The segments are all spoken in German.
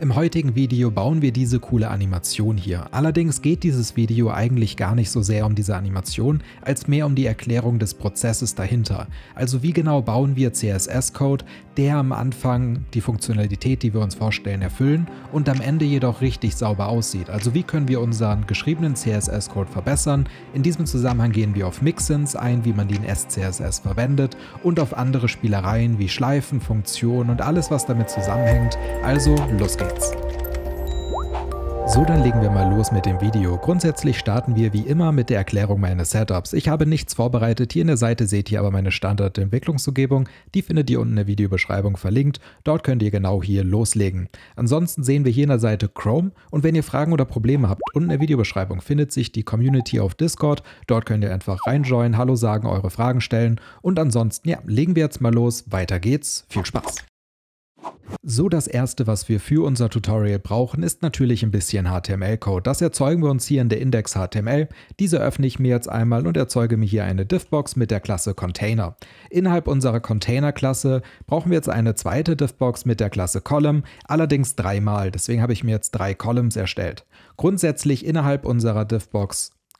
Im heutigen Video bauen wir diese coole Animation hier. Allerdings geht dieses Video eigentlich gar nicht so sehr um diese Animation, als mehr um die Erklärung des Prozesses dahinter. Also wie genau bauen wir CSS-Code, der am Anfang die Funktionalität, die wir uns vorstellen, erfüllen und am Ende jedoch richtig sauber aussieht. Also wie können wir unseren geschriebenen CSS-Code verbessern. In diesem Zusammenhang gehen wir auf Mixins ein, wie man den SCSS verwendet und auf andere Spielereien wie Schleifen, Funktionen und alles, was damit zusammenhängt. Also los geht's! rechts. So, dann legen wir mal los mit dem Video. Grundsätzlich starten wir wie immer mit der Erklärung meines Setups. Ich habe nichts vorbereitet, hier in der Seite seht ihr aber meine Standardentwicklungsumgebung, die findet ihr unten in der Videobeschreibung verlinkt, dort könnt ihr genau hier loslegen. Ansonsten sehen wir hier in der Seite Chrome und wenn ihr Fragen oder Probleme habt, unten in der Videobeschreibung findet sich die Community auf Discord, dort könnt ihr einfach reinjoinen, Hallo sagen, eure Fragen stellen und ansonsten, ja, legen wir jetzt mal los, weiter geht's, viel Spaß! So, das erste, was wir für unser Tutorial brauchen, ist natürlich ein bisschen HTML-Code. Das erzeugen wir uns hier in der Index.html. Diese öffne ich mir jetzt einmal und erzeuge mir hier eine div mit der Klasse Container. Innerhalb unserer Container-Klasse brauchen wir jetzt eine zweite div mit der Klasse Column, allerdings dreimal. Deswegen habe ich mir jetzt drei Columns erstellt. Grundsätzlich innerhalb unserer div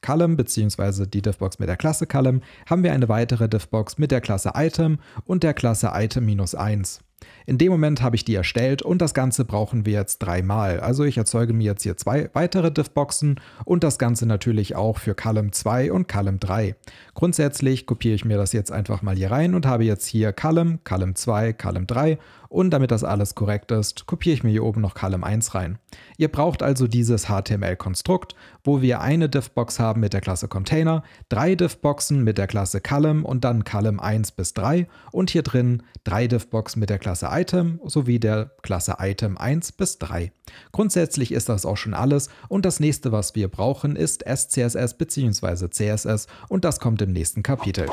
Column bzw. die Diffbox mit der Klasse Column haben wir eine weitere Diffbox mit der Klasse Item und der Klasse Item-1. In dem Moment habe ich die erstellt und das Ganze brauchen wir jetzt dreimal. Also ich erzeuge mir jetzt hier zwei weitere Diffboxen und das Ganze natürlich auch für Column 2 und Column 3. Grundsätzlich kopiere ich mir das jetzt einfach mal hier rein und habe jetzt hier Column, Column 2, Column 3 und damit das alles korrekt ist, kopiere ich mir hier oben noch Column 1 rein. Ihr braucht also dieses HTML-Konstrukt, wo wir eine Diffbox haben mit der Klasse Container, drei Diffboxen mit der Klasse Column und dann Column 1 bis 3 und hier drin drei Diffboxen mit der Klasse Item sowie der Klasse Item 1 bis 3. Grundsätzlich ist das auch schon alles und das nächste, was wir brauchen, ist SCSS bzw. CSS und das kommt im nächsten Kapitel.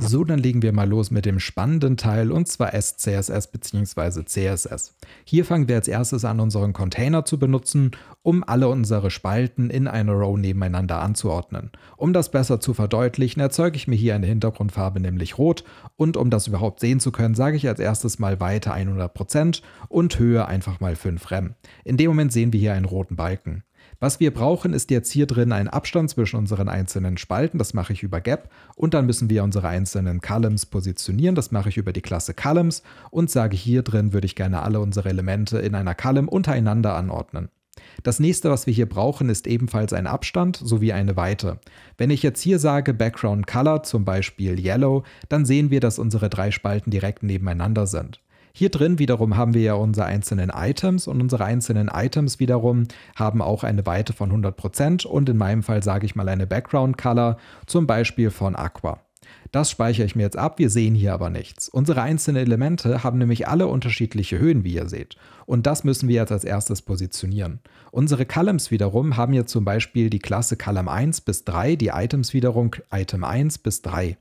So, dann legen wir mal los mit dem spannenden Teil und zwar SCSS bzw. CSS. Hier fangen wir als erstes an, unseren Container zu benutzen, um alle unsere Spalten in einer Row nebeneinander anzuordnen. Um das besser zu verdeutlichen, erzeuge ich mir hier eine Hintergrundfarbe, nämlich rot, und um das überhaupt sehen zu können, sage ich als erstes mal Weite 100% und Höhe einfach mal 5 Rem. In dem Moment sehen wir hier einen roten Balken. Was wir brauchen, ist jetzt hier drin ein Abstand zwischen unseren einzelnen Spalten. Das mache ich über Gap. Und dann müssen wir unsere einzelnen Columns positionieren. Das mache ich über die Klasse Columns und sage hier drin, würde ich gerne alle unsere Elemente in einer Column untereinander anordnen. Das nächste, was wir hier brauchen, ist ebenfalls ein Abstand sowie eine Weite. Wenn ich jetzt hier sage Background Color, zum Beispiel Yellow, dann sehen wir, dass unsere drei Spalten direkt nebeneinander sind. Hier drin wiederum haben wir ja unsere einzelnen Items und unsere einzelnen Items wiederum haben auch eine Weite von 100% und in meinem Fall sage ich mal eine Background Color, zum Beispiel von Aqua. Das speichere ich mir jetzt ab, wir sehen hier aber nichts. Unsere einzelnen Elemente haben nämlich alle unterschiedliche Höhen, wie ihr seht. Und das müssen wir jetzt als erstes positionieren. Unsere Columns wiederum haben jetzt zum Beispiel die Klasse Column 1 bis 3, die Items wiederum Item 1 bis 3.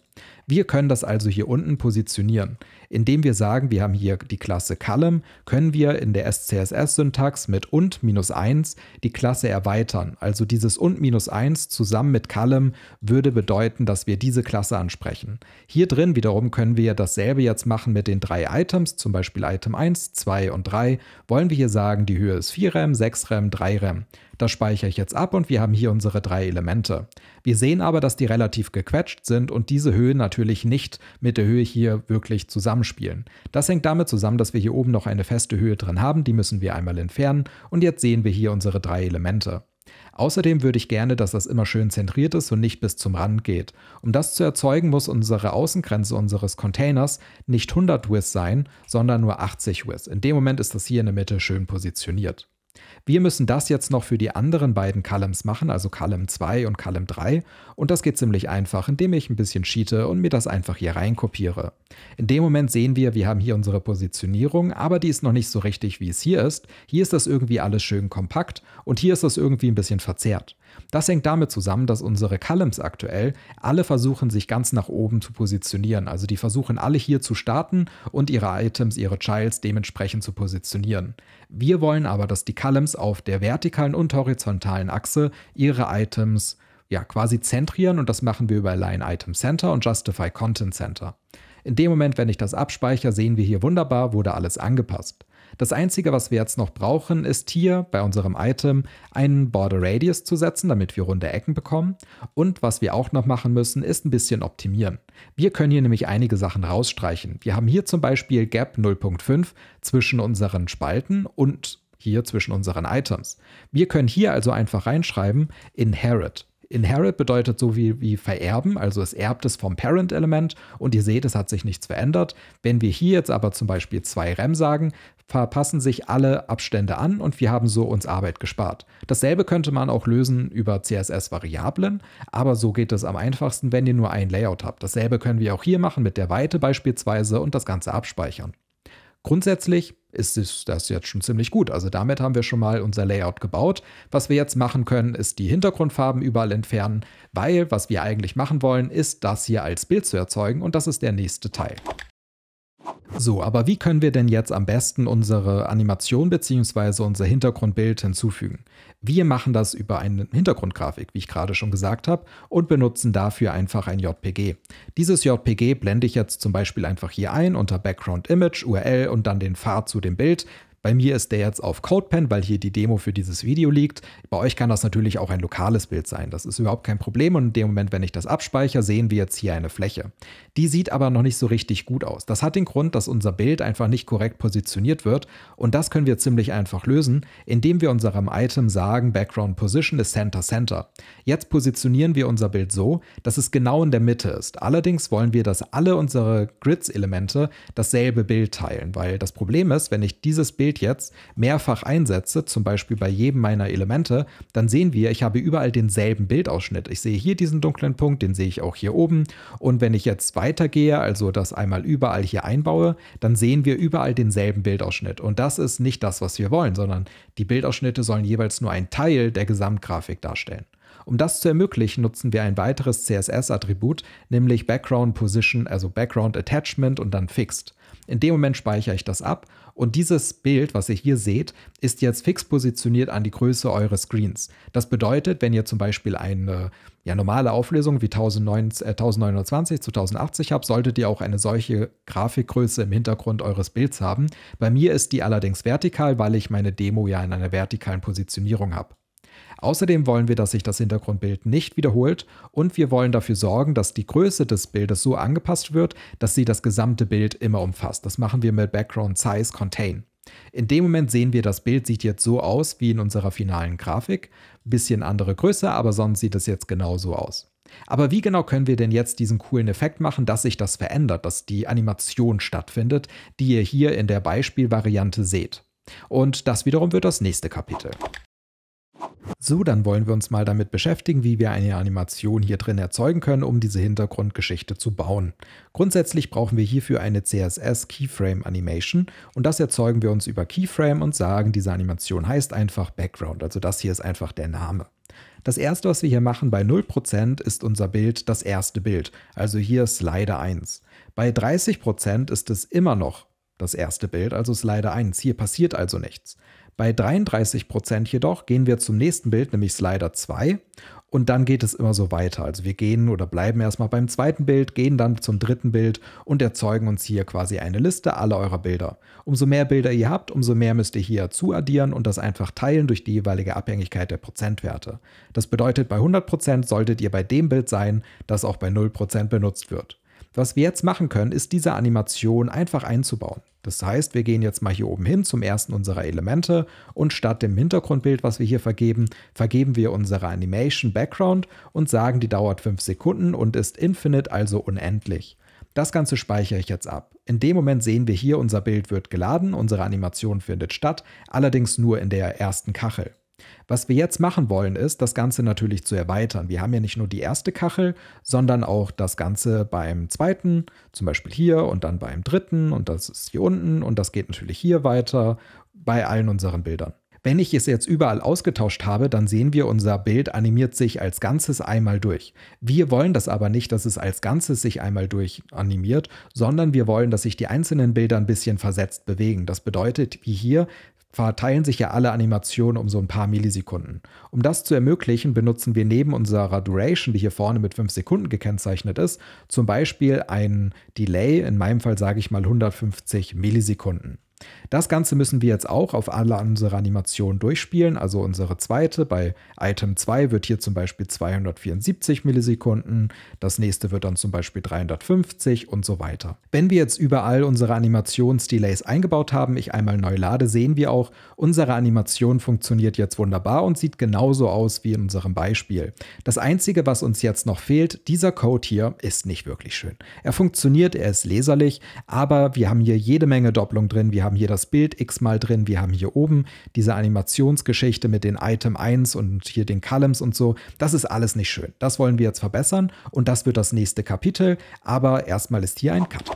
Wir können das also hier unten positionieren. Indem wir sagen, wir haben hier die Klasse Column, können wir in der SCSS-Syntax mit und minus 1 die Klasse erweitern. Also dieses und minus 1 zusammen mit Column würde bedeuten, dass wir diese Klasse ansprechen. Hier drin wiederum können wir dasselbe jetzt machen mit den drei Items, zum Beispiel Item 1, 2 und 3. Wollen wir hier sagen, die Höhe ist 4 Rem, 6 Rem, 3 Rem. Das speichere ich jetzt ab und wir haben hier unsere drei Elemente. Wir sehen aber, dass die relativ gequetscht sind und diese Höhen natürlich nicht mit der Höhe hier wirklich zusammenspielen. Das hängt damit zusammen, dass wir hier oben noch eine feste Höhe drin haben, die müssen wir einmal entfernen und jetzt sehen wir hier unsere drei Elemente. Außerdem würde ich gerne, dass das immer schön zentriert ist und nicht bis zum Rand geht. Um das zu erzeugen, muss unsere Außengrenze unseres Containers nicht 100 Width sein, sondern nur 80 Width. In dem Moment ist das hier in der Mitte schön positioniert. Wir müssen das jetzt noch für die anderen beiden Columns machen, also Column 2 und Column 3, und das geht ziemlich einfach, indem ich ein bisschen cheate und mir das einfach hier reinkopiere. In dem Moment sehen wir, wir haben hier unsere Positionierung, aber die ist noch nicht so richtig, wie es hier ist. Hier ist das irgendwie alles schön kompakt und hier ist das irgendwie ein bisschen verzerrt. Das hängt damit zusammen, dass unsere Columns aktuell alle versuchen, sich ganz nach oben zu positionieren. Also die versuchen alle hier zu starten und ihre Items, ihre Childs dementsprechend zu positionieren. Wir wollen aber, dass die Columns auf der vertikalen und horizontalen Achse ihre Items ja quasi zentrieren und das machen wir über Line Item Center und Justify Content Center. In dem Moment, wenn ich das abspeichere, sehen wir hier wunderbar, wurde alles angepasst. Das Einzige, was wir jetzt noch brauchen, ist hier bei unserem Item einen Border Radius zu setzen, damit wir runde Ecken bekommen. Und was wir auch noch machen müssen, ist ein bisschen optimieren. Wir können hier nämlich einige Sachen rausstreichen. Wir haben hier zum Beispiel Gap 0.5 zwischen unseren Spalten und hier zwischen unseren Items. Wir können hier also einfach reinschreiben inherit. Inherit bedeutet so wie, wie vererben, also es erbt es vom Parent-Element und ihr seht, es hat sich nichts verändert. Wenn wir hier jetzt aber zum Beispiel 2 Rem sagen, verpassen sich alle Abstände an und wir haben so uns Arbeit gespart. Dasselbe könnte man auch lösen über CSS-Variablen, aber so geht es am einfachsten, wenn ihr nur ein Layout habt. Dasselbe können wir auch hier machen mit der Weite beispielsweise und das Ganze abspeichern. Grundsätzlich ist das jetzt schon ziemlich gut. Also damit haben wir schon mal unser Layout gebaut. Was wir jetzt machen können, ist die Hintergrundfarben überall entfernen, weil was wir eigentlich machen wollen, ist das hier als Bild zu erzeugen und das ist der nächste Teil. So, aber wie können wir denn jetzt am besten unsere Animation bzw. unser Hintergrundbild hinzufügen? Wir machen das über eine Hintergrundgrafik, wie ich gerade schon gesagt habe, und benutzen dafür einfach ein JPG. Dieses JPG blende ich jetzt zum Beispiel einfach hier ein unter Background Image, URL und dann den Pfad zu dem Bild. Bei mir ist der jetzt auf CodePen, weil hier die Demo für dieses Video liegt. Bei euch kann das natürlich auch ein lokales Bild sein. Das ist überhaupt kein Problem und in dem Moment, wenn ich das abspeichere, sehen wir jetzt hier eine Fläche. Die sieht aber noch nicht so richtig gut aus. Das hat den Grund, dass unser Bild einfach nicht korrekt positioniert wird und das können wir ziemlich einfach lösen, indem wir unserem Item sagen, Background Position ist Center Center. Jetzt positionieren wir unser Bild so, dass es genau in der Mitte ist. Allerdings wollen wir, dass alle unsere Grids-Elemente dasselbe Bild teilen, weil das Problem ist, wenn ich dieses Bild fehlt jetzt, mehrfach einsetze, zum Beispiel bei jedem meiner Elemente, dann sehen wir, ich habe überall denselben Bildausschnitt. Ich sehe hier diesen dunklen Punkt, den sehe ich auch hier oben. Und wenn ich jetzt weitergehe, also das einmal überall hier einbaue, dann sehen wir überall denselben Bildausschnitt. Und das ist nicht das, was wir wollen, sondern die Bildausschnitte sollen jeweils nur einen Teil der Gesamtgrafik darstellen. Um das zu ermöglichen, nutzen wir ein weiteres CSS-Attribut, nämlich Background Position, also Background Attachment und dann Fixed. In dem Moment speichere ich das ab und dieses Bild, was ihr hier seht, ist jetzt fix positioniert an die Größe eures Screens. Das bedeutet, wenn ihr zum Beispiel eine ja, normale Auflösung wie 1920 äh, zu 1080 habt, solltet ihr auch eine solche Grafikgröße im Hintergrund eures Bilds haben. Bei mir ist die allerdings vertikal, weil ich meine Demo ja in einer vertikalen Positionierung habe. Außerdem wollen wir, dass sich das Hintergrundbild nicht wiederholt und wir wollen dafür sorgen, dass die Größe des Bildes so angepasst wird, dass sie das gesamte Bild immer umfasst. Das machen wir mit Background Size Contain. In dem Moment sehen wir, das Bild sieht jetzt so aus wie in unserer finalen Grafik. Bisschen andere Größe, aber sonst sieht es jetzt genauso aus. Aber wie genau können wir denn jetzt diesen coolen Effekt machen, dass sich das verändert, dass die Animation stattfindet, die ihr hier in der Beispielvariante seht? Und das wiederum wird das nächste Kapitel. So, dann wollen wir uns mal damit beschäftigen, wie wir eine Animation hier drin erzeugen können, um diese Hintergrundgeschichte zu bauen. Grundsätzlich brauchen wir hierfür eine CSS Keyframe Animation und das erzeugen wir uns über Keyframe und sagen, diese Animation heißt einfach Background, also das hier ist einfach der Name. Das erste, was wir hier machen bei 0% ist unser Bild das erste Bild, also hier Slider 1. Bei 30% ist es immer noch das erste Bild, also Slider 1. Hier passiert also nichts. Bei 33 Prozent jedoch gehen wir zum nächsten Bild, nämlich Slider 2. Und dann geht es immer so weiter. Also wir gehen oder bleiben erstmal beim zweiten Bild, gehen dann zum dritten Bild und erzeugen uns hier quasi eine Liste aller eurer Bilder. Umso mehr Bilder ihr habt, umso mehr müsst ihr hier zuaddieren und das einfach teilen durch die jeweilige Abhängigkeit der Prozentwerte. Das bedeutet, bei 100% solltet ihr bei dem Bild sein, das auch bei 0% benutzt wird. Was wir jetzt machen können, ist diese Animation einfach einzubauen. Das heißt, wir gehen jetzt mal hier oben hin zum ersten unserer Elemente und statt dem Hintergrundbild, was wir hier vergeben, vergeben wir unsere Animation Background und sagen, die dauert 5 Sekunden und ist infinite, also unendlich. Das Ganze speichere ich jetzt ab. In dem Moment sehen wir hier, unser Bild wird geladen, unsere Animation findet statt, allerdings nur in der ersten Kachel. Was wir jetzt machen wollen, ist, das Ganze natürlich zu erweitern. Wir haben ja nicht nur die erste Kachel, sondern auch das Ganze beim zweiten, zum Beispiel hier und dann beim dritten und das ist hier unten und das geht natürlich hier weiter bei allen unseren Bildern. Wenn ich es jetzt überall ausgetauscht habe, dann sehen wir, unser Bild animiert sich als Ganzes einmal durch. Wir wollen das aber nicht, dass es als Ganzes sich einmal durch animiert, sondern wir wollen, dass sich die einzelnen Bilder ein bisschen versetzt bewegen. Das bedeutet, wie hier, verteilen sich ja alle Animationen um so ein paar Millisekunden. Um das zu ermöglichen, benutzen wir neben unserer Duration, die hier vorne mit 5 Sekunden gekennzeichnet ist, zum Beispiel ein Delay, in meinem Fall sage ich mal 150 Millisekunden. Das Ganze müssen wir jetzt auch auf alle unsere Animationen durchspielen, also unsere zweite. Bei Item 2 wird hier zum Beispiel 274 Millisekunden, das nächste wird dann zum Beispiel 350 und so weiter. Wenn wir jetzt überall unsere Animationsdelays eingebaut haben, ich einmal neu lade, sehen wir auch, unsere Animation funktioniert jetzt wunderbar und sieht genauso aus wie in unserem Beispiel. Das Einzige, was uns jetzt noch fehlt, dieser Code hier ist nicht wirklich schön. Er funktioniert, er ist leserlich, aber wir haben hier jede Menge Doppelung drin, wir haben hier das Bild X mal drin, wir haben hier oben diese Animationsgeschichte mit den Item 1 und hier den Columns und so. Das ist alles nicht schön. Das wollen wir jetzt verbessern und das wird das nächste Kapitel. Aber erstmal ist hier ein Cut.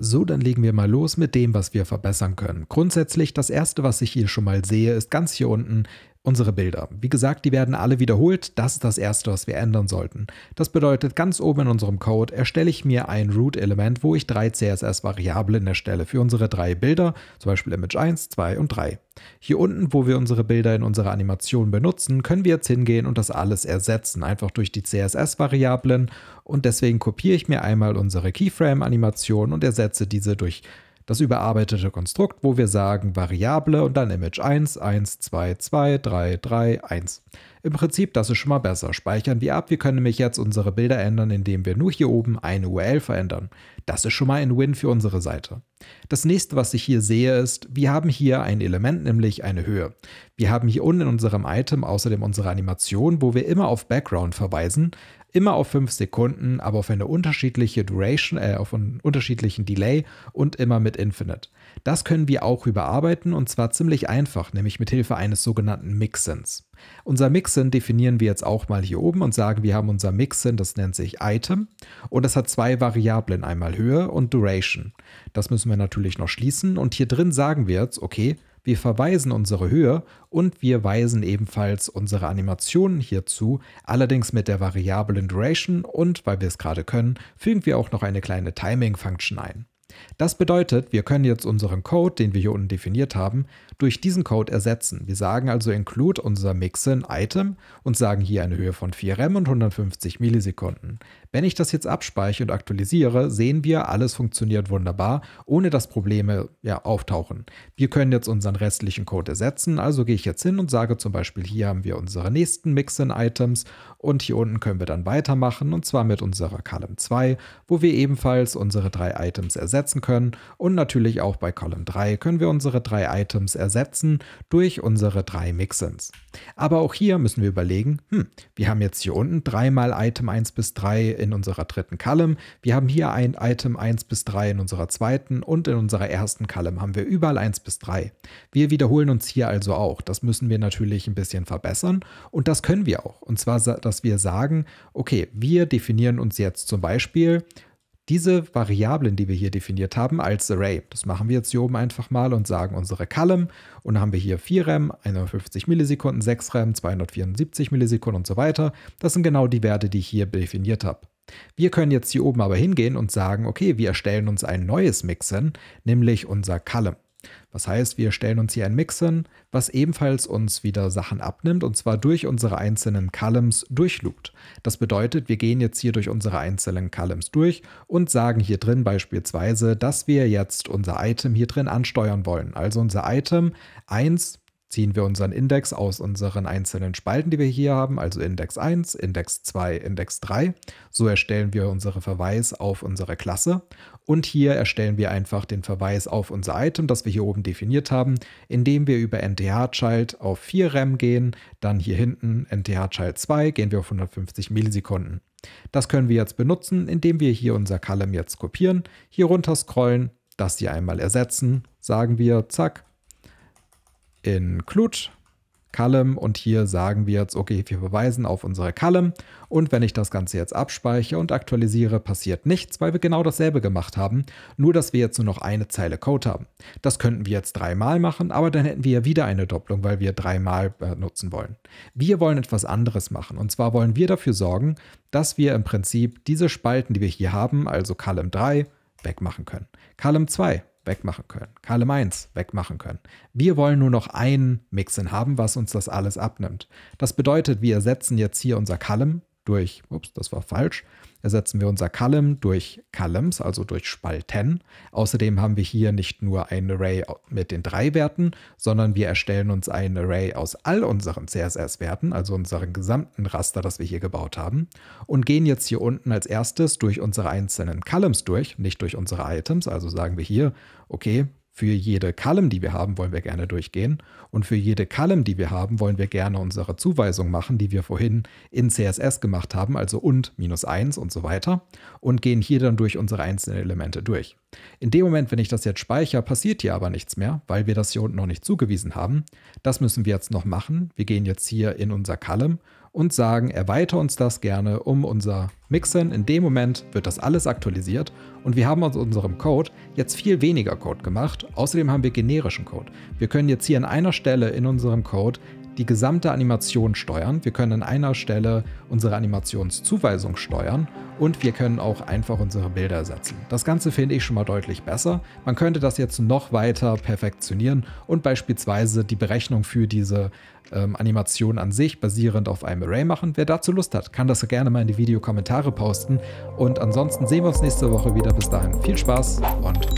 So, dann legen wir mal los mit dem, was wir verbessern können. Grundsätzlich, das erste, was ich hier schon mal sehe, ist ganz hier unten unsere Bilder. Wie gesagt, die werden alle wiederholt. Das ist das Erste, was wir ändern sollten. Das bedeutet, ganz oben in unserem Code erstelle ich mir ein Root-Element, wo ich drei CSS-Variablen erstelle für unsere drei Bilder, zum Beispiel Image 1, 2 und 3. Hier unten, wo wir unsere Bilder in unserer Animation benutzen, können wir jetzt hingehen und das alles ersetzen, einfach durch die CSS-Variablen. Und deswegen kopiere ich mir einmal unsere Keyframe-Animation und ersetze diese durch das überarbeitete Konstrukt, wo wir sagen Variable und dann Image 1, 1, 2, 2, 3, 3, 1. Im Prinzip, das ist schon mal besser. Speichern wir ab. Wir können nämlich jetzt unsere Bilder ändern, indem wir nur hier oben eine URL verändern. Das ist schon mal ein Win für unsere Seite. Das nächste, was ich hier sehe, ist, wir haben hier ein Element, nämlich eine Höhe. Wir haben hier unten in unserem Item außerdem unsere Animation, wo wir immer auf Background verweisen, immer auf 5 Sekunden, aber auf eine unterschiedliche Duration, äh, auf einen unterschiedlichen Delay und immer mit Infinite. Das können wir auch überarbeiten und zwar ziemlich einfach, nämlich mit Hilfe eines sogenannten Mixins. Unser Mixin definieren wir jetzt auch mal hier oben und sagen, wir haben unser Mixin, das nennt sich Item und das hat zwei Variablen, einmal Höhe und Duration. Das müssen wir natürlich noch schließen und hier drin sagen wir jetzt, okay, wir verweisen unsere Höhe und wir weisen ebenfalls unsere Animationen hierzu, allerdings mit der variablen Duration und, weil wir es gerade können, fügen wir auch noch eine kleine Timing-Function ein. Das bedeutet, wir können jetzt unseren Code, den wir hier unten definiert haben, durch diesen Code ersetzen. Wir sagen also include unser Mixin-Item und sagen hier eine Höhe von 4 RAM und 150 Millisekunden. Wenn ich das jetzt abspeichere und aktualisiere, sehen wir, alles funktioniert wunderbar, ohne dass Probleme ja, auftauchen. Wir können jetzt unseren restlichen Code ersetzen, also gehe ich jetzt hin und sage zum Beispiel, hier haben wir unsere nächsten Mixin-Items und hier unten können wir dann weitermachen und zwar mit unserer Column 2, wo wir ebenfalls unsere drei Items ersetzen können und natürlich auch bei Column 3 können wir unsere drei Items ersetzen ersetzen durch unsere drei Mixins. Aber auch hier müssen wir überlegen, hm, wir haben jetzt hier unten dreimal Item 1 bis 3 in unserer dritten Column, wir haben hier ein Item 1 bis 3 in unserer zweiten und in unserer ersten Column haben wir überall 1 bis 3. Wir wiederholen uns hier also auch. Das müssen wir natürlich ein bisschen verbessern und das können wir auch. Und zwar, dass wir sagen, okay, wir definieren uns jetzt zum Beispiel diese Variablen, die wir hier definiert haben als Array, das machen wir jetzt hier oben einfach mal und sagen unsere Column und dann haben wir hier 4 RAM, 150 Millisekunden, 6 RAM, 274 Millisekunden und so weiter. Das sind genau die Werte, die ich hier definiert habe. Wir können jetzt hier oben aber hingehen und sagen, okay, wir erstellen uns ein neues Mixen, nämlich unser Column. Was heißt, wir stellen uns hier ein Mix hin, was ebenfalls uns wieder Sachen abnimmt und zwar durch unsere einzelnen Columns durchloopt. Das bedeutet, wir gehen jetzt hier durch unsere einzelnen Columns durch und sagen hier drin beispielsweise, dass wir jetzt unser Item hier drin ansteuern wollen. Also unser Item 1 ziehen wir unseren Index aus unseren einzelnen Spalten, die wir hier haben, also Index 1, Index 2, Index 3. So erstellen wir unseren Verweis auf unsere Klasse und hier erstellen wir einfach den Verweis auf unser Item, das wir hier oben definiert haben, indem wir über nth-child auf 4 rem gehen, dann hier hinten nth-child 2 gehen wir auf 150 Millisekunden. Das können wir jetzt benutzen, indem wir hier unser Column jetzt kopieren, hier runter scrollen, das hier einmal ersetzen, sagen wir, zack, in Clut, Column und hier sagen wir jetzt, okay, wir beweisen auf unsere Column und wenn ich das Ganze jetzt abspeichere und aktualisiere, passiert nichts, weil wir genau dasselbe gemacht haben, nur dass wir jetzt nur noch eine Zeile Code haben. Das könnten wir jetzt dreimal machen, aber dann hätten wir ja wieder eine Doppelung, weil wir dreimal äh, nutzen wollen. Wir wollen etwas anderes machen und zwar wollen wir dafür sorgen, dass wir im Prinzip diese Spalten, die wir hier haben, also Column 3, wegmachen können. Column 2 wegmachen können, Karle Mainz wegmachen können. Wir wollen nur noch ein Mixin haben, was uns das alles abnimmt. Das bedeutet, wir ersetzen jetzt hier unser Kalem durch, ups, das war falsch, ersetzen wir unser Column durch Columns, also durch Spalten. Außerdem haben wir hier nicht nur ein Array mit den drei Werten, sondern wir erstellen uns ein Array aus all unseren CSS-Werten, also unseren gesamten Raster, das wir hier gebaut haben, und gehen jetzt hier unten als erstes durch unsere einzelnen Columns durch, nicht durch unsere Items. Also sagen wir hier, okay, für jede Column, die wir haben, wollen wir gerne durchgehen. Und für jede Column, die wir haben, wollen wir gerne unsere Zuweisung machen, die wir vorhin in CSS gemacht haben, also und minus 1 und so weiter. Und gehen hier dann durch unsere einzelnen Elemente durch. In dem Moment, wenn ich das jetzt speichere, passiert hier aber nichts mehr, weil wir das hier unten noch nicht zugewiesen haben. Das müssen wir jetzt noch machen. Wir gehen jetzt hier in unser Column und sagen, erweitere uns das gerne um unser Mixen. In dem Moment wird das alles aktualisiert und wir haben aus unserem Code jetzt viel weniger Code gemacht. Außerdem haben wir generischen Code. Wir können jetzt hier an einer Stelle in unserem Code die gesamte Animation steuern. Wir können an einer Stelle unsere Animationszuweisung steuern und wir können auch einfach unsere Bilder setzen. Das Ganze finde ich schon mal deutlich besser. Man könnte das jetzt noch weiter perfektionieren und beispielsweise die Berechnung für diese ähm, Animation an sich basierend auf einem Array machen. Wer dazu Lust hat, kann das gerne mal in die Videokommentare posten. Und ansonsten sehen wir uns nächste Woche wieder. Bis dahin viel Spaß und